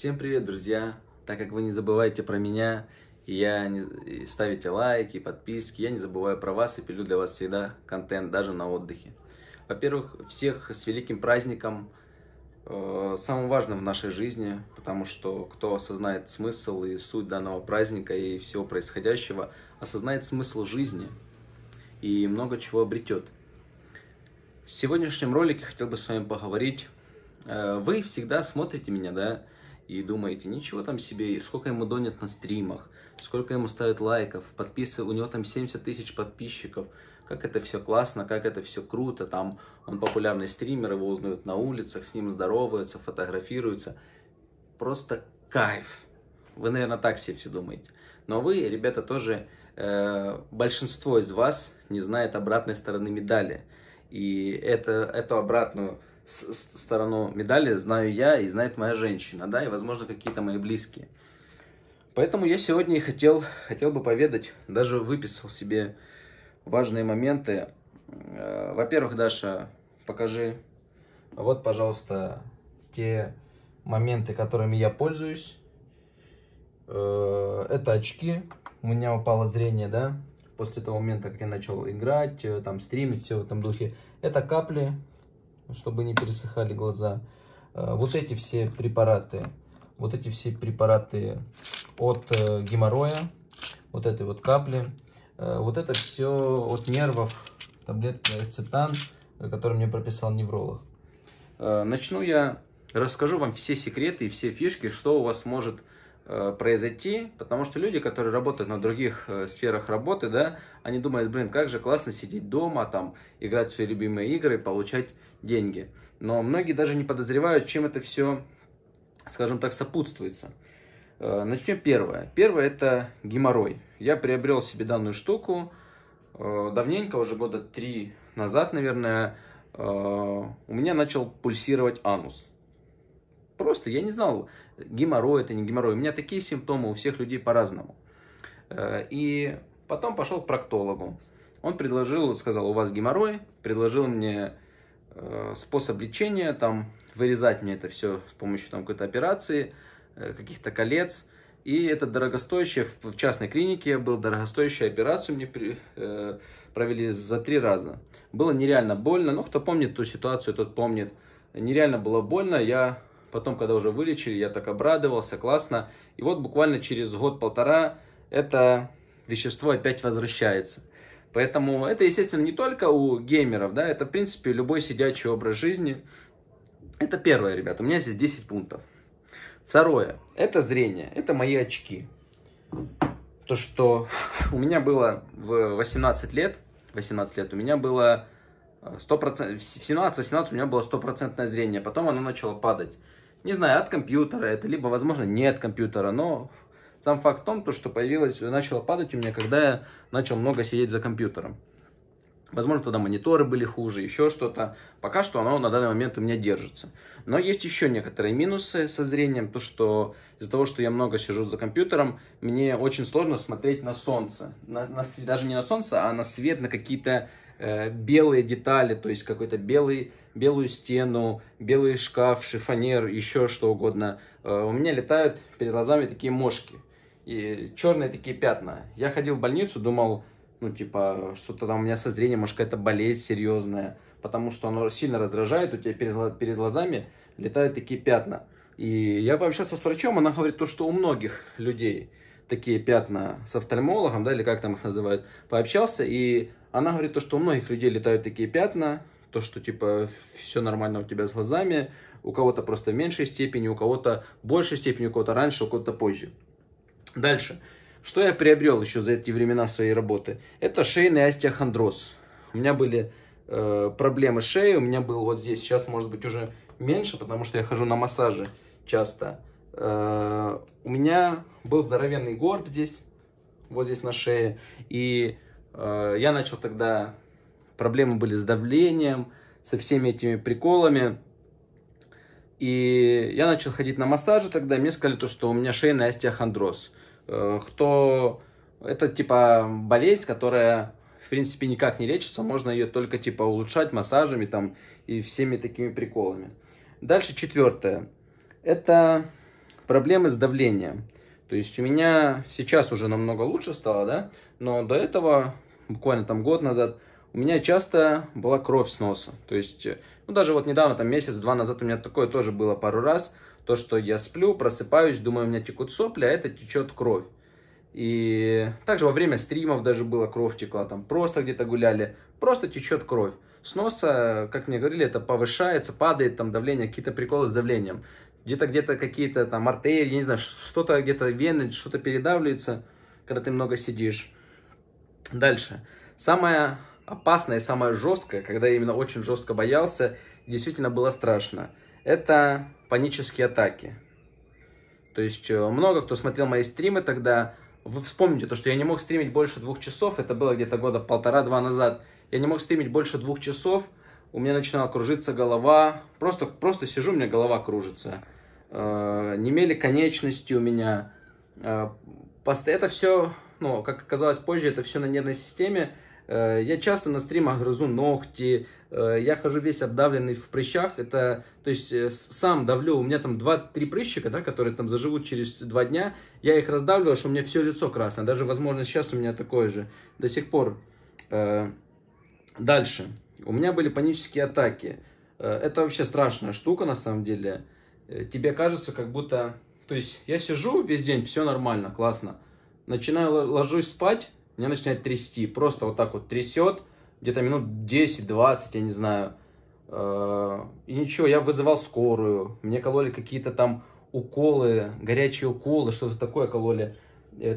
Всем привет, друзья! Так как вы не забываете про меня, и я не... и ставите лайки, подписки, я не забываю про вас и пилю для вас всегда контент, даже на отдыхе. Во-первых, всех с великим праздником, э, самым важным в нашей жизни, потому что кто осознает смысл и суть данного праздника и всего происходящего, осознает смысл жизни и много чего обретет. В сегодняшнем ролике хотел бы с вами поговорить. Э, вы всегда смотрите меня, да? и думаете, ничего там себе, сколько ему донят на стримах, сколько ему ставят лайков, подписы у него там 70 тысяч подписчиков, как это все классно, как это все круто, там он популярный стример, его узнают на улицах, с ним здороваются, фотографируются. Просто кайф. Вы, наверное, так себе все думаете. Но вы, ребята, тоже, э, большинство из вас не знает обратной стороны медали. И это, эту обратную сторону медали знаю я и знает моя женщина, да, и, возможно, какие-то мои близкие. Поэтому я сегодня и хотел, хотел бы поведать, даже выписал себе важные моменты. Э, во-первых, Даша, покажи. Вот, пожалуйста, те моменты, которыми я пользуюсь. Э, это очки. У меня упало зрение, да, после того момента, как я начал играть, э, там, стримить, все в этом духе. Это капли, чтобы не пересыхали глаза. Э, вот эти все препараты, вот эти все препараты от э, геморроя, вот этой вот капли, э, вот это все от нервов, таблетки ацетан, который мне прописал невролог. Начну я, расскажу вам все секреты и все фишки, что у вас может Э, произойти, потому что люди, которые работают на других э, сферах работы, да, они думают, блин, как же классно сидеть дома, там, играть в свои любимые игры, получать деньги. Но многие даже не подозревают, чем это все, скажем так, сопутствуется. Э, Начнем первое. Первое – это геморрой. Я приобрел себе данную штуку давненько, уже года три назад, наверное, у меня начал пульсировать анус просто я не знал, геморрой это не геморрой. У меня такие симптомы у всех людей по-разному. Э, и потом пошел к проктологу. Он предложил, сказал, у вас геморрой, предложил мне э, способ лечения, там, вырезать мне это все с помощью там какой-то операции, э, каких-то колец. И это дорогостоящее, в частной клинике был дорогостоящая операцию мне при, э, провели за три раза. Было нереально больно, но кто помнит ту ситуацию, тот помнит. Нереально было больно, я Потом, когда уже вылечили, я так обрадовался, классно. И вот буквально через год-полтора это вещество опять возвращается. Поэтому это, естественно, не только у геймеров, да, это, в принципе, любой сидячий образ жизни. Это первое, ребят, у меня здесь 10 пунктов. Второе, это зрение, это мои очки. То, что у меня было в 18 лет, 18 лет у меня было 100%, э, в 17-18 у меня было стопроцентное зрение, потом оно начало падать не знаю, от компьютера это, либо, возможно, не от компьютера, но сам факт в том, то, что появилось, начало падать у меня, когда я начал много сидеть за компьютером. Возможно, тогда мониторы были хуже, еще что-то. Пока что оно на данный момент у меня держится. Но есть еще некоторые минусы со зрением. То, что из-за того, что я много сижу за компьютером, мне очень сложно смотреть на солнце. На, на, даже не на солнце, а на свет, на какие-то Э, белые детали, то есть какой-то белый, белую стену, белый шкаф, шифонер, еще что угодно. Э, у меня летают перед глазами такие мошки и черные такие пятна. Я ходил в больницу, думал, ну типа что-то там у меня со зрением, может какая-то болезнь серьезная, потому что оно сильно раздражает, у тебя перед, перед глазами летают такие пятна. И я пообщался с врачом, она говорит то, что у многих людей – такие пятна с офтальмологом, да, или как там их называют, пообщался, и она говорит то, что у многих людей летают такие пятна, то, что типа все нормально у тебя с глазами, у кого-то просто в меньшей степени, у кого-то в большей степени, у кого-то раньше, у кого-то позже. Дальше. Что я приобрел еще за эти времена своей работы? Это шейный остеохондроз. У меня были э, проблемы шеи, у меня был вот здесь, сейчас может быть уже меньше, потому что я хожу на массажи часто. Э, у меня был здоровенный горб здесь, вот здесь на шее, и э, я начал тогда, проблемы были с давлением, со всеми этими приколами, и я начал ходить на массажи тогда, мне сказали то, что у меня шейный остеохондроз, э, кто, это типа болезнь, которая в принципе, никак не лечится, можно ее только, типа, улучшать массажами там и всеми такими приколами. Дальше четвертое. Это Проблемы с давлением. То есть у меня сейчас уже намного лучше стало, да, но до этого, буквально там год назад, у меня часто была кровь с носа. То есть, э, ну даже вот недавно, там месяц-два назад у меня такое тоже было пару раз, то, что я сплю, просыпаюсь, думаю, у меня текут сопли, а это течет кровь. И также во время стримов даже было кровь текла, там просто где-то гуляли, просто течет кровь. С носа, как мне говорили, это повышается, падает там давление, какие-то приколы с давлением. Где-то где-то какие-то там артерии я не знаю, что-то где-то вены, что-то передавливается, когда ты много сидишь. Дальше. Самое опасное и самое жесткое, когда я именно очень жестко боялся, действительно было страшно, это панические атаки. То есть э, много кто смотрел мои стримы тогда, вы вспомните то, что я не мог стримить больше двух часов, это было где-то года полтора-два назад. Я не мог стримить больше двух часов, у меня начинала кружиться голова, просто, просто сижу, у меня голова кружится, э, немели конечности у меня, э, это все, ну, как оказалось позже, это все на нервной системе, э, я часто на стримах грызу ногти, э, я хожу весь обдавленный в прыщах, это, то есть э, сам давлю, у меня там 2-3 прыщика, да, которые там заживут через 2 дня, я их раздавливаю, что у меня все лицо красное, даже, возможно, сейчас у меня такое же, до сих пор. Дальше. У меня были панические атаки. Э, это вообще страшная штука, на самом деле. Э, тебе кажется, как будто... То есть я сижу весь день, все нормально, классно. Начинаю, ложусь спать, меня начинает трясти. Просто вот так вот трясет, где-то минут 10-20, я не знаю. Э, и ничего, я вызывал скорую, мне кололи какие-то там уколы, горячие уколы, что-то такое кололи.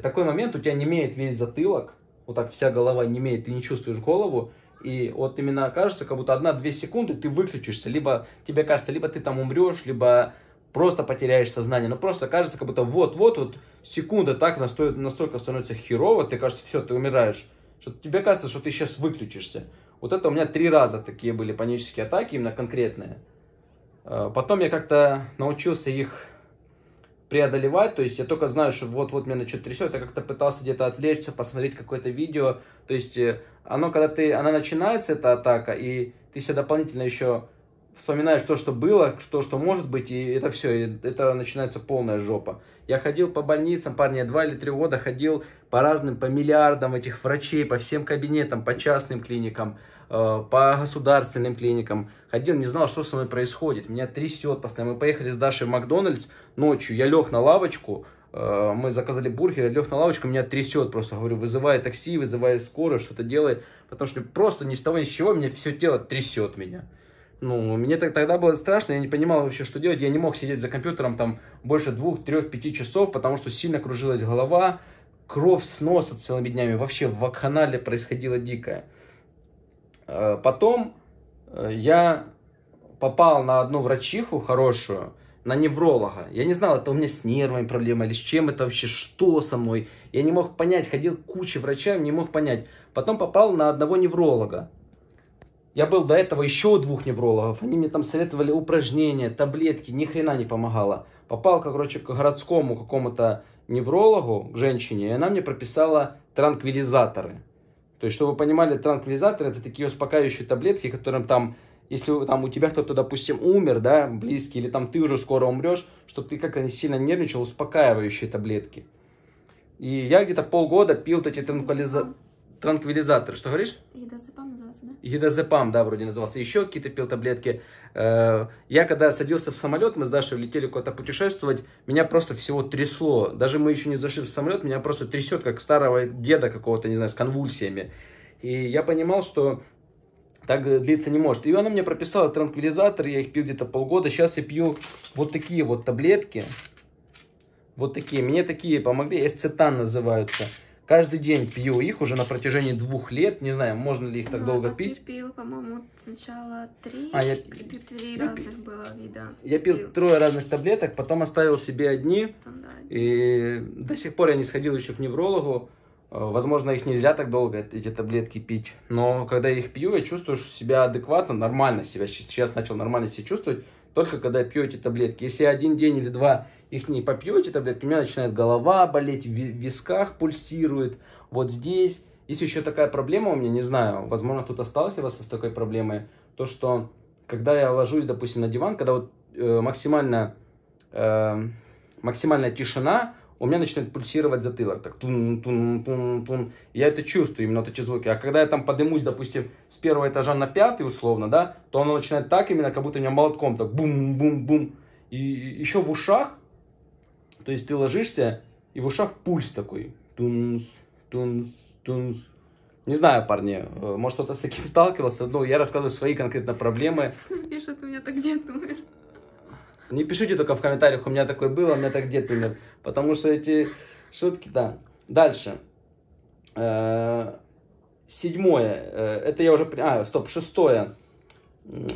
Такой момент, у тебя не имеет весь затылок, вот так вся голова не имеет, ты не чувствуешь голову, и вот именно кажется, как будто одна-две секунды ты выключишься. Либо тебе кажется, либо ты там умрешь, либо просто потеряешь сознание. Но просто кажется, как будто вот-вот, вот секунда так настолько, настолько становится херово, ты кажется, все, ты умираешь. Что тебе кажется, что ты сейчас выключишься. Вот это у меня три раза такие были панические атаки, именно конкретные. Э, потом я как-то научился их преодолевать. То есть я только знаю, что вот-вот меня на что-то трясет. Я как-то пытался где-то отвлечься, посмотреть какое-то видео. То есть э, оно, когда ты, она начинается, эта атака, и ты себя дополнительно еще вспоминаешь то, что было, что, что может быть, и это все, и это начинается полная жопа. Я ходил по больницам, парни, я два или три года ходил по разным, по миллиардам этих врачей, по всем кабинетам, по частным клиникам, э, по государственным клиникам. Ходил, не знал, что со мной происходит, меня трясет постоянно. Мы поехали с Дашей в Макдональдс ночью, я лег на лавочку, э, мы заказали бургер, я лег на лавочку, меня трясет просто, говорю, вызывай такси, вызывай скорую, что-то делай, потому что просто ни с того ни с чего меня все тело трясет меня. Ну, мне так, тогда было страшно, я не понимал вообще, что делать. Я не мог сидеть за компьютером там больше двух, трех, пяти часов, потому что сильно кружилась голова, кровь с носа целыми днями. Вообще в вакханале происходило дикое. Э, потом э, я попал на одну врачиху хорошую, на невролога. Я не знал, это у меня с нервами проблема или с чем это вообще, что со мной. Я не мог понять, ходил к куче врачам, не мог понять. Потом попал на одного невролога. Я был до этого еще у двух неврологов. Они мне там советовали упражнения, таблетки, ни хрена не помогало. Попал, короче, к городскому какому-то неврологу, к женщине, и она мне прописала транквилизаторы. То есть, чтобы вы понимали, транквилизаторы это такие успокаивающие таблетки, которым там, если там у тебя кто-то, допустим, умер, да, близкий, или там ты уже скоро умрешь, чтобы ты как-то не сильно нервничал, успокаивающие таблетки. И я где-то полгода пил вот эти транквилизаторы транквилизаторы. Что говоришь? Гидазепам назывался, да? Гидазепам, да, вроде назывался. Еще какие-то пил таблетки. Э, я когда садился в самолет, мы с Дашей улетели куда-то путешествовать, меня просто всего трясло. Даже мы еще не зашли в самолет, меня просто трясет, как старого деда какого-то, не знаю, с конвульсиями. И я понимал, что так длиться не может. И она мне прописала транквилизатор, я их пил где-то полгода. Сейчас я пью вот такие вот таблетки. Вот такие. Мне такие помогли. Эсцетан называются. Каждый день пью их уже на протяжении двух лет. Не знаю, можно ли их так ну, долго а пить. Ты пил, по-моему, сначала три а, я... или три я разных было вида. Я пил, пил трое разных таблеток, потом оставил себе одни. Там, да. И до сих пор я не сходил еще к неврологу. Э, возможно, их нельзя так долго, эти таблетки, пить. Но когда я их пью, я чувствую себя адекватно, нормально себя. Сейчас начал нормально себя чувствовать только когда пьете таблетки. Если один день или два их не попьете, таблетки, у меня начинает голова болеть, в висках пульсирует, вот здесь. Есть еще такая проблема у меня, не знаю, возможно, кто-то вас с такой проблемой, то, что когда я ложусь, допустим, на диван, когда вот э, максимально, э, максимальная тишина, у меня начинает пульсировать затылок, так тун-тун-тун-тун. Я это чувствую, именно вот эти звуки. А когда я там поднимусь, допустим, с первого этажа на пятый, условно, да, то оно начинает так именно, как будто меня молотком так бум-бум-бум. И еще в ушах, то есть ты ложишься, и в ушах пульс такой. Тунс, тунс, тунс. Не знаю, парни, э, может кто-то с таким сталкивался, но я рассказываю свои конкретно проблемы. Пишет, у меня так дед умер. Не пишите только в комментариях, у меня такое было, у меня так где-то умер. Потому что эти шутки, да. Дальше. Э, седьмое. Э, это я уже... А, стоп, шестое.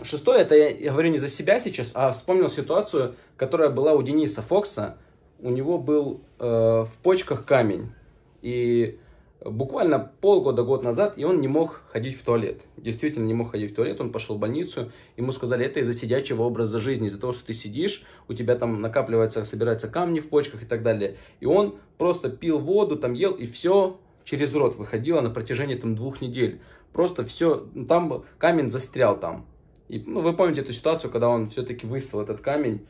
Шестое, это я, я говорю не за себя сейчас, а вспомнил ситуацию, которая была у Дениса Фокса. У него был э, в почках камень. И буквально полгода-год назад, и он не мог ходить в туалет. Действительно не мог ходить в туалет, он пошел в больницу, ему сказали, это из-за сидячего образа жизни, из-за того, что ты сидишь, у тебя там накапливаются, собираются камни в почках и так далее. И он просто пил воду, там ел, и все через рот выходило на протяжении там двух недель. Просто все, ну, там камень застрял там. И, ну, вы помните эту ситуацию, когда он все-таки высыл этот камень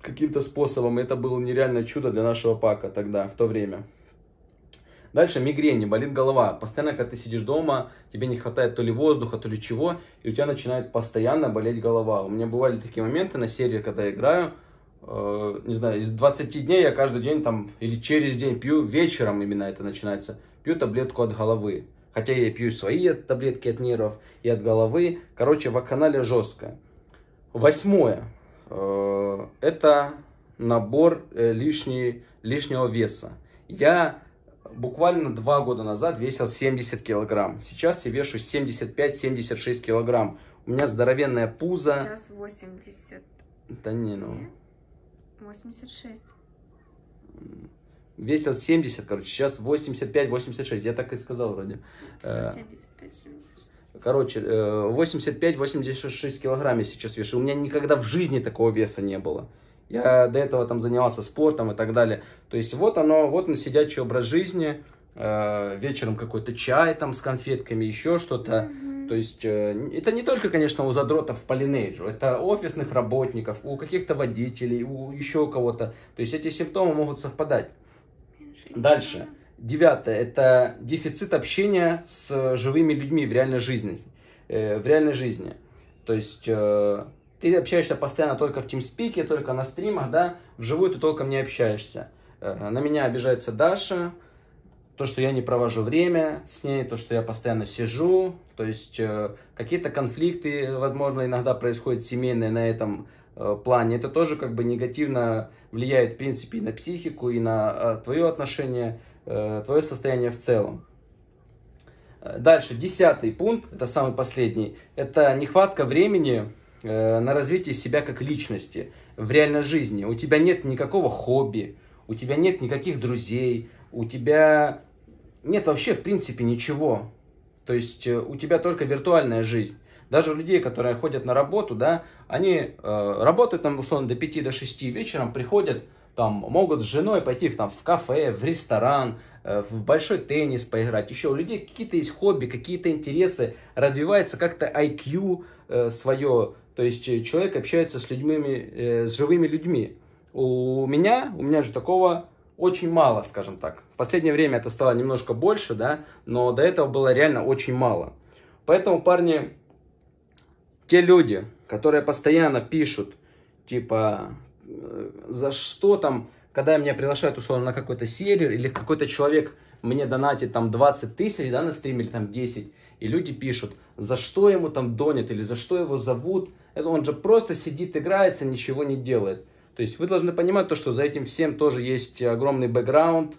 каким-то способом. Это было нереальное чудо для нашего пака тогда, в то время. Дальше мигрень, болит голова. Постоянно, когда ты сидишь дома, тебе не хватает то ли воздуха, то ли чего, и у тебя начинает постоянно болеть голова. У меня бывали такие моменты на серии, когда я играю, э, не знаю, из 20 дней я каждый день там, или через день пью, вечером именно это начинается, пью таблетку от головы. Хотя я пью свои таблетки от нервов и от головы. Короче, в канале жестко. Восьмое. Э, это набор э, лишний, лишнего веса. Я буквально два года назад весил 70 килограмм. Сейчас я вешу 75-76 килограмм. У меня здоровенное пузо. Сейчас 80. Да не, ну. 86. Весил 70, короче, сейчас 85-86. Я так и сказал вроде. 75-76. Э, короче, 85-86 э, килограмм я сейчас вешу. У меня никогда в жизни такого веса не было я до этого там занимался спортом и так далее. То есть вот оно, вот он сидячий образ жизни, э, вечером какой-то чай там с конфетками, еще что-то. Mm-hmm. То есть э, это не только, конечно, у задротов по линейджу, это офисных работников, у каких-то водителей, у еще у кого-то. То есть эти симптомы могут совпадать. Дальше. Девятое – это дефицит общения с живыми людьми в реальной жизни. Э, в реальной жизни. То есть э, ты общаешься постоянно только в TeamSpeak, только на стримах, да, вживую ты толком не общаешься. Э, на меня обижается Даша, то, что я не провожу время с ней, то, что я постоянно сижу, то есть э, какие-то конфликты, возможно, иногда происходят семейные на этом э, плане. Это тоже как бы негативно влияет, в принципе, и на психику, и на твое отношение, твое состояние в целом. Дальше, десятый пункт, это самый последний, это нехватка времени Э, на развитие себя как личности в реальной жизни. У тебя нет никакого хобби, у тебя нет никаких друзей, у тебя нет вообще, в принципе, ничего. То есть э, у тебя только виртуальная жизнь. Даже у людей, которые ходят на работу, да, они э, работают там, условно, до 5 до 6 вечером, приходят, там, могут с женой пойти в там, в кафе, в ресторан, э, в большой теннис поиграть. Еще у людей какие-то есть хобби, какие-то интересы, развивается как-то IQ э, свое, то есть э, человек общается с людьми, э, с живыми людьми. У меня, у меня же такого очень мало, скажем так. В последнее время это стало немножко больше, да, но до этого было реально очень мало. Поэтому, парни, те люди, которые постоянно пишут, типа, э, за что там, когда меня приглашают, условно, на какой-то сервер, или какой-то человек мне донатит там 20 тысяч, да, на стриме, или там 10, и люди пишут, за что ему там донят, или за что его зовут – он же просто сидит, играется, ничего не делает. То есть вы должны понимать то, что за этим всем тоже есть огромный бэкграунд,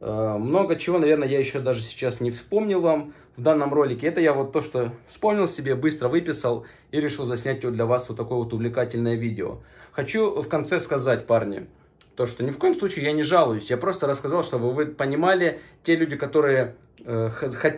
э, много чего, наверное, я еще даже сейчас не вспомнил вам в данном ролике. Это я вот то, что вспомнил себе, быстро выписал и решил заснять для вас вот такое вот увлекательное видео. Хочу в конце сказать, парни, то, что ни в коем случае я не жалуюсь. Я просто рассказал, чтобы вы понимали, те люди, которые э,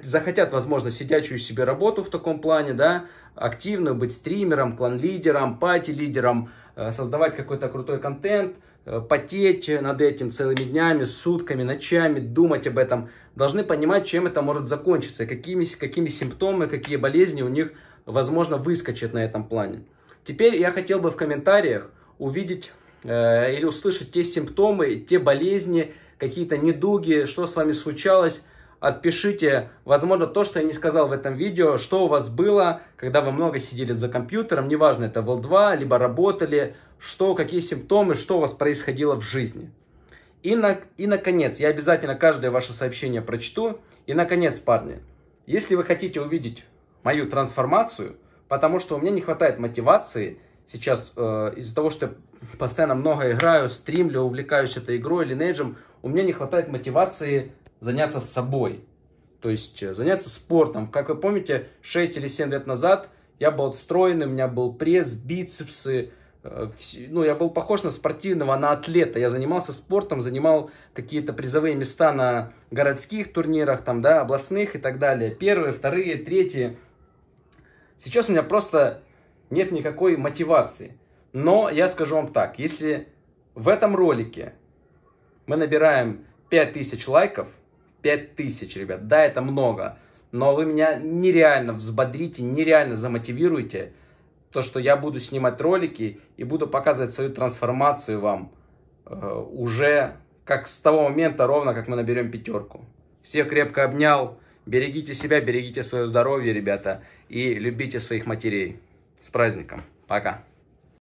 захотят, возможно, сидячую себе работу в таком плане, да, активную, быть стримером, клан-лидером, пати-лидером, э, создавать какой-то крутой контент, э, потеть над этим целыми днями, сутками, ночами, думать об этом, должны понимать, чем это может закончиться, какими, какими симптомы, какие болезни у них, возможно, выскочат на этом плане. Теперь я хотел бы в комментариях увидеть Э, или услышать те симптомы, те болезни, какие-то недуги, что с вами случалось, отпишите, возможно, то, что я не сказал в этом видео, что у вас было, когда вы много сидели за компьютером, неважно, это был 2 либо работали, что, какие симптомы, что у вас происходило в жизни. И, на, и, наконец, я обязательно каждое ваше сообщение прочту. И, наконец, парни, если вы хотите увидеть мою трансформацию, потому что у меня не хватает мотивации сейчас э, из-за того, что постоянно много играю, стримлю, увлекаюсь этой игрой, линейджем, у меня не хватает мотивации заняться собой. То есть э, заняться спортом. Как вы помните, 6 или 7 лет назад я был отстроенный, у меня был пресс, бицепсы, э, ну, я был похож на спортивного, на атлета. Я занимался спортом, занимал какие-то призовые места на городских турнирах, там, да, областных и так далее. Первые, вторые, третьи. Сейчас у меня просто нет никакой мотивации. Но я скажу вам так, если в этом ролике мы набираем 5000 лайков, 5000, ребят, да, это много, но вы меня нереально взбодрите, нереально замотивируете, то, что я буду снимать ролики и буду показывать свою трансформацию вам э, уже как с того момента, ровно как мы наберем пятерку. Всех крепко обнял. Берегите себя, берегите свое здоровье, ребята, и любите своих матерей. С праздником. Пока.